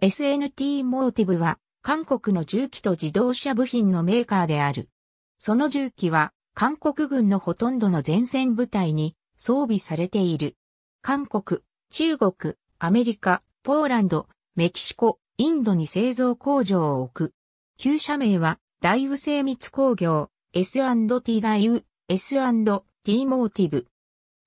SNT モーティブは韓国の重機と自動車部品のメーカーである。その重機は韓国軍のほとんどの前線部隊に装備されている。韓国、中国、アメリカ、ポーランド、メキシコ、インドに製造工場を置く。旧社名は、大イ精密工業、S&T 大イ S&T モーティブ。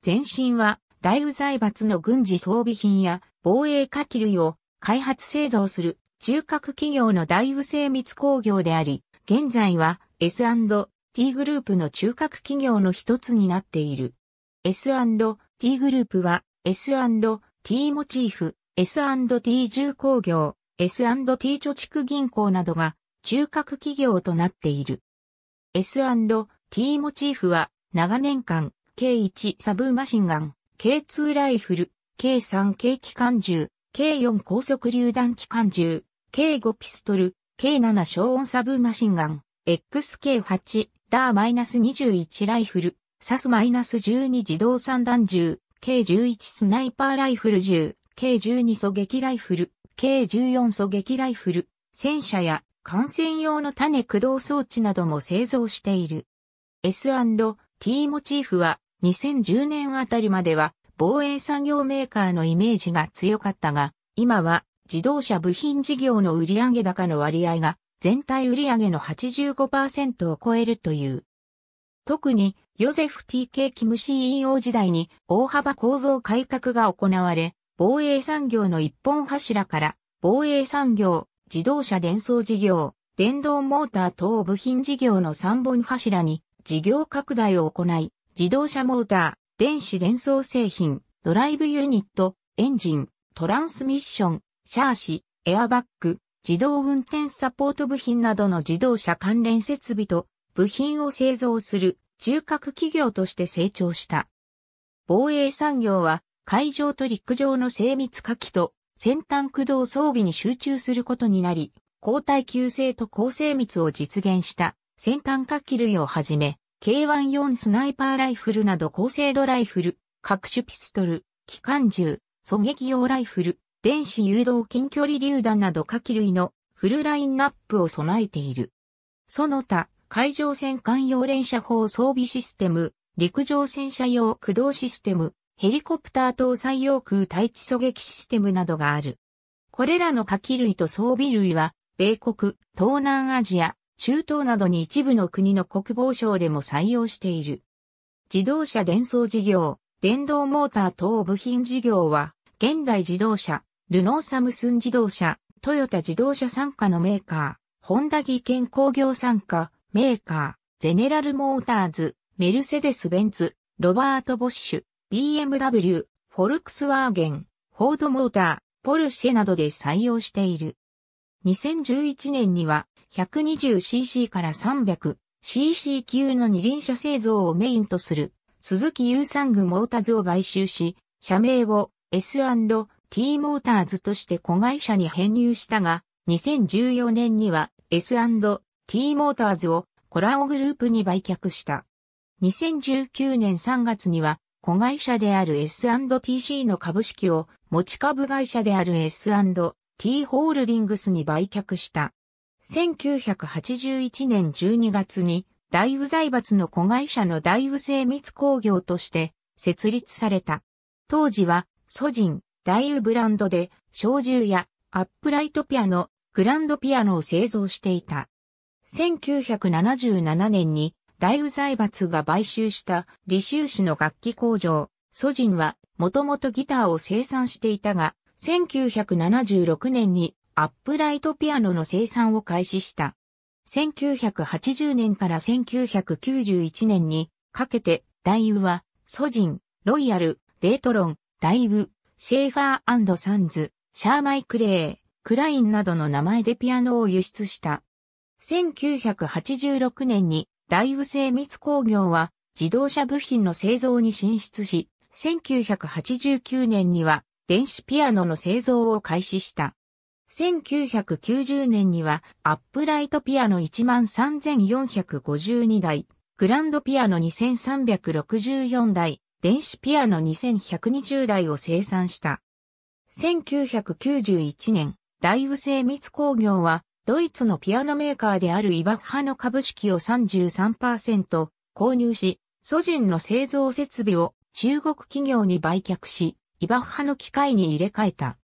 前身は、大イ財閥の軍事装備品や防衛火器類を開発製造する中核企業の大宇精密工業であり、現在は S&T グループの中核企業の一つになっている。S&T グループは S&T モチーフ、S&T 重工業、S&T 貯蓄銀行などが中核企業となっている。S&T モチーフは長年間、K1 サブマシンガン、K2 ライフル、K3 軽機関銃、k 4高速榴弾機関銃、k 5ピストル、k 7小音サブマシンガン、XK8、ダー -21 ライフル、サス -12 自動散弾銃、k 11スナイパーライフル銃、k 12狙撃ライフル、k 14狙撃ライフル、戦車や艦船用の種駆動装置なども製造している。S&T モチーフは2010年あたりまでは防衛産業メーカーのイメージが強かったが、今は自動車部品事業の売上高の割合が全体売上の85%を超えるという。特にヨゼフ TK キム CEO 時代に大幅構造改革が行われ、防衛産業の一本柱から防衛産業、自動車伝送事業、電動モーター等部品事業の3本柱に事業拡大を行い、自動車モーター、電子伝送製品、ドライブユニット、エンジン、トランスミッション、シャーシ、エアバッグ、自動運転サポート部品などの自動車関連設備と部品を製造する中核企業として成長した。防衛産業は海上と陸上の精密火器と先端駆動装備に集中することになり、高耐久性と高精密を実現した先端火器類をはじめ、K14 スナイパーライフルなど高精度ライフル、各種ピストル、機関銃、狙撃用ライフル、電子誘導近距離榴弾など下記類のフルラインナップを備えている。その他、海上戦艦用連射砲装備システム、陸上戦車用駆動システム、ヘリコプター搭載用空対地狙撃システムなどがある。これらの火器類と装備類は、米国、東南アジア、中東などに一部の国の国防省でも採用している。自動車伝送事業、電動モーター等部品事業は、現代自動車、ルノーサムスン自動車、トヨタ自動車傘下のメーカー、ホンダ技研工業傘下、メーカー、ゼネラルモーターズ、メルセデス・ベンツ、ロバート・ボッシュ、BMW、フォルクスワーゲン、フォード・モーター、ポルシェなどで採用している。2011年には 120cc から 300cc 級の二輪車製造をメインとする、鈴木優産具モーターズを買収し、社名を S&T モーターズとして子会社に編入したが、2014年には S&T モーターズをコラオグループに売却した。2019年3月には、子会社である S&TC の株式を持ち株会社である S&T ホールディングスに売却した。1981年12月に大宇財閥の子会社の大宇精密工業として設立された。当時は、ソジン、大宇ブランドで、小銃やアップライトピアノ、グランドピアノを製造していた。1977年に大宇財閥が買収した李州市の楽器工場、ソジンはもともとギターを生産していたが、1976年にアップライトピアノの生産を開始した。1980年から1991年にかけて、ダイウは、ソジン、ロイヤル、デートロン、ダイウ、シェーファーサンズ、シャーマイ・クレー、クラインなどの名前でピアノを輸出した。1986年にダイウ精密工業は自動車部品の製造に進出し、1989年には電子ピアノの製造を開始した。1990年にはアップライトピアノ13,452台、グランドピアノ2364台、電子ピアノ2120台を生産した。1991年、ライブ精密工業はドイツのピアノメーカーであるイバッハの株式を33%購入し、ソジンの製造設備を中国企業に売却し、イバッハの機械に入れ替えた。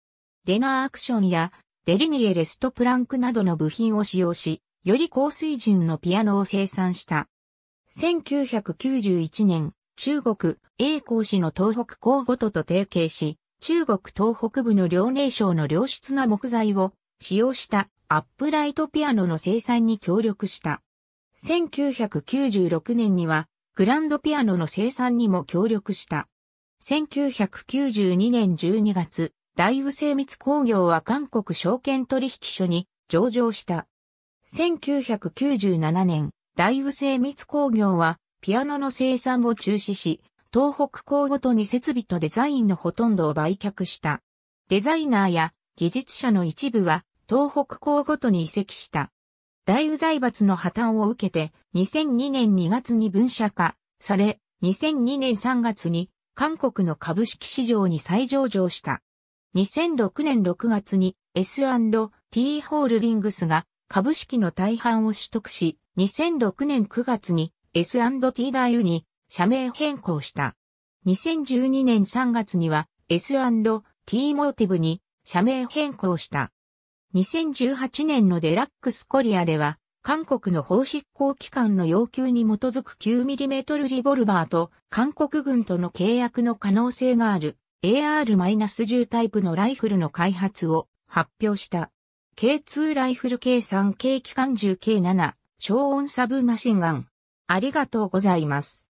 レナーアクションやデリニエレストプランクなどの部品を使用し、より高水準のピアノを生産した。1991年、中国、英光市の東北工ごとと提携し、中国東北部の遼寧省の良質な木材を使用したアップライトピアノの生産に協力した。1996年にはグランドピアノの生産にも協力した。1992年12月、大宇精密工業は韓国証券取引所に上場した。1997年、大宇精密工業はピアノの生産を中止し、東北港ごとに設備とデザインのほとんどを売却した。デザイナーや技術者の一部は東北港ごとに移籍した。大宇財閥の破綻を受けて2002年2月に分社化され、2002年3月に韓国の株式市場に再上場した。2006年6月に S&T ホールディングスが株式の大半を取得し、2006年9月に S&T ダイユに社名変更した。2012年3月には S&T モーティブに社名変更した。2018年のデラックスコリアでは、韓国の法執行機関の要求に基づく 9mm リボルバーと韓国軍との契約の可能性がある AR-10 タイプのライフルの開発を発表した。K2 ライフル計算 K 機関銃 k 7、超音サブマシンガン。ありがとうございます。